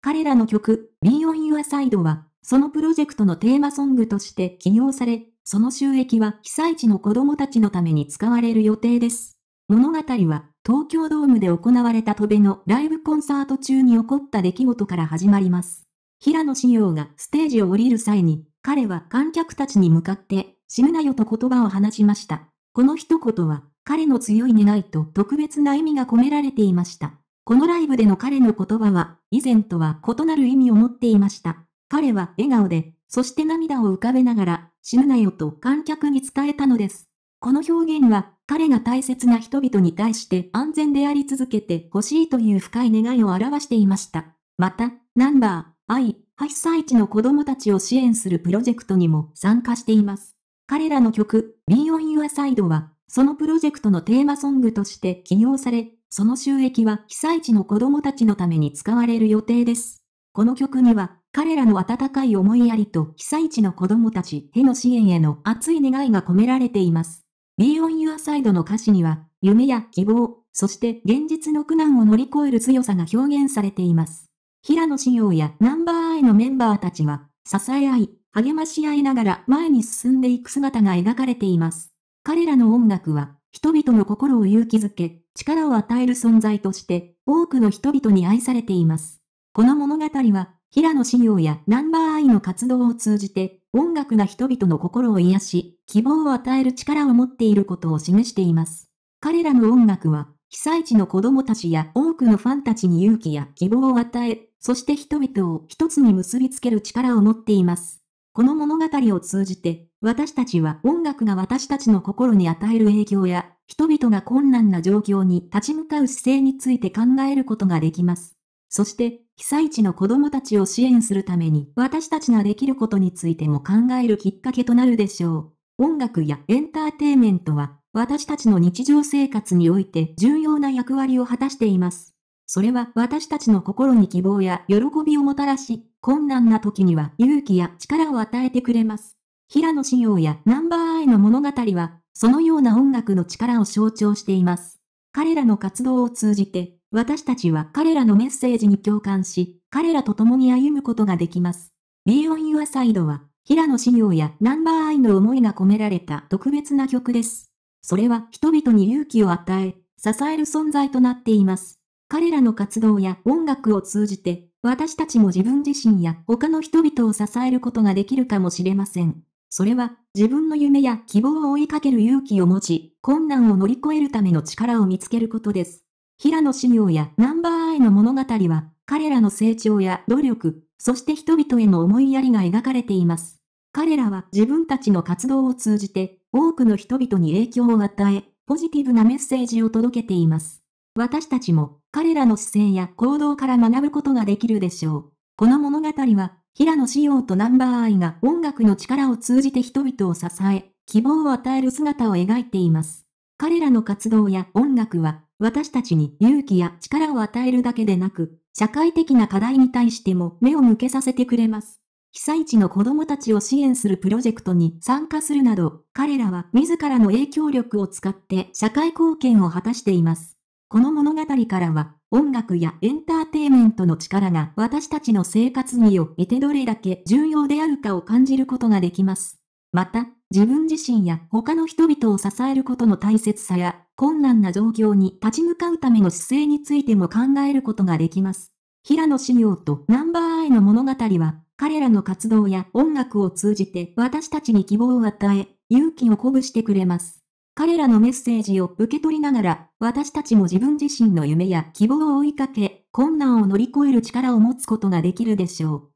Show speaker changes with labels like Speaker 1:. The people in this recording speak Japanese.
Speaker 1: 彼らの曲、Be On Your Side は、そのプロジェクトのテーマソングとして起用され、その収益は被災地の子供たちのために使われる予定です。物語は、東京ドームで行われた戸辺のライブコンサート中に起こった出来事から始まります。平野志陽がステージを降りる際に、彼は観客たちに向かって、死ぬなよと言葉を話しました。この一言は、彼の強い願いと特別な意味が込められていました。このライブでの彼の言葉は、以前とは異なる意味を持っていました。彼は笑顔で、そして涙を浮かべながら、死ぬなよと観客に伝えたのです。この表現は、彼が大切な人々に対して安全であり続けてほしいという深い願いを表していました。また、ナンバー、愛、被災地の子供たちを支援するプロジェクトにも参加しています。彼らの曲、Be On Your Side は、そのプロジェクトのテーマソングとして起用され、その収益は被災地の子供たちのために使われる予定です。この曲には、彼らの温かい思いやりと被災地の子供たちへの支援への熱い願いが込められています。Be on your side の歌詞には、夢や希望、そして現実の苦難を乗り越える強さが表現されています。平野志耀やナンバーアイのメンバーたちは、支え合い、励まし合いながら前に進んでいく姿が描かれています。彼らの音楽は人々の心を勇気づけ、力を与える存在として、多くの人々に愛されています。この物語は、平野紫耀やナンバーアイの活動を通じて、音楽が人々の心を癒し、希望を与える力を持っていることを示しています。彼らの音楽は、被災地の子供たちや多くのファンたちに勇気や希望を与え、そして人々を一つに結びつける力を持っています。この物語を通じて、私たちは音楽が私たちの心に与える影響や、人々が困難な状況に立ち向かう姿勢について考えることができます。そして、被災地の子供たちを支援するために私たちができることについても考えるきっかけとなるでしょう。音楽やエンターテイメントは私たちの日常生活において重要な役割を果たしています。それは私たちの心に希望や喜びをもたらし、困難な時には勇気や力を与えてくれます。平野紫耀やナンバーアイの物語は、そのような音楽の力を象徴しています。彼らの活動を通じて、私たちは彼らのメッセージに共感し、彼らと共に歩むことができます。Be on Your Side は、平野紫耀やナンバーアイの思いが込められた特別な曲です。それは人々に勇気を与え、支える存在となっています。彼らの活動や音楽を通じて、私たちも自分自身や他の人々を支えることができるかもしれません。それは、自分の夢や希望を追いかける勇気を持ち、困難を乗り越えるための力を見つけることです。平野紫耀やナンバーアイの物語は、彼らの成長や努力、そして人々への思いやりが描かれています。彼らは自分たちの活動を通じて、多くの人々に影響を与え、ポジティブなメッセージを届けています。私たちも、彼らの姿勢や行動から学ぶことができるでしょう。この物語は、平野紫耀とナンバーアイが音楽の力を通じて人々を支え、希望を与える姿を描いています。彼らの活動や音楽は、私たちに勇気や力を与えるだけでなく、社会的な課題に対しても目を向けさせてくれます。被災地の子供たちを支援するプロジェクトに参加するなど、彼らは自らの影響力を使って社会貢献を果たしています。この物語からは、音楽やエンターテイメントの力が私たちの生活においてどれだけ重要であるかを感じることができます。また、自分自身や他の人々を支えることの大切さや、困難な状況に立ち向かうための姿勢についても考えることができます。平野紫耀とナンバーアイの物語は、彼らの活動や音楽を通じて私たちに希望を与え、勇気を鼓舞してくれます。彼らのメッセージを受け取りながら、私たちも自分自身の夢や希望を追いかけ、困難を乗り越える力を持つことができるでしょう。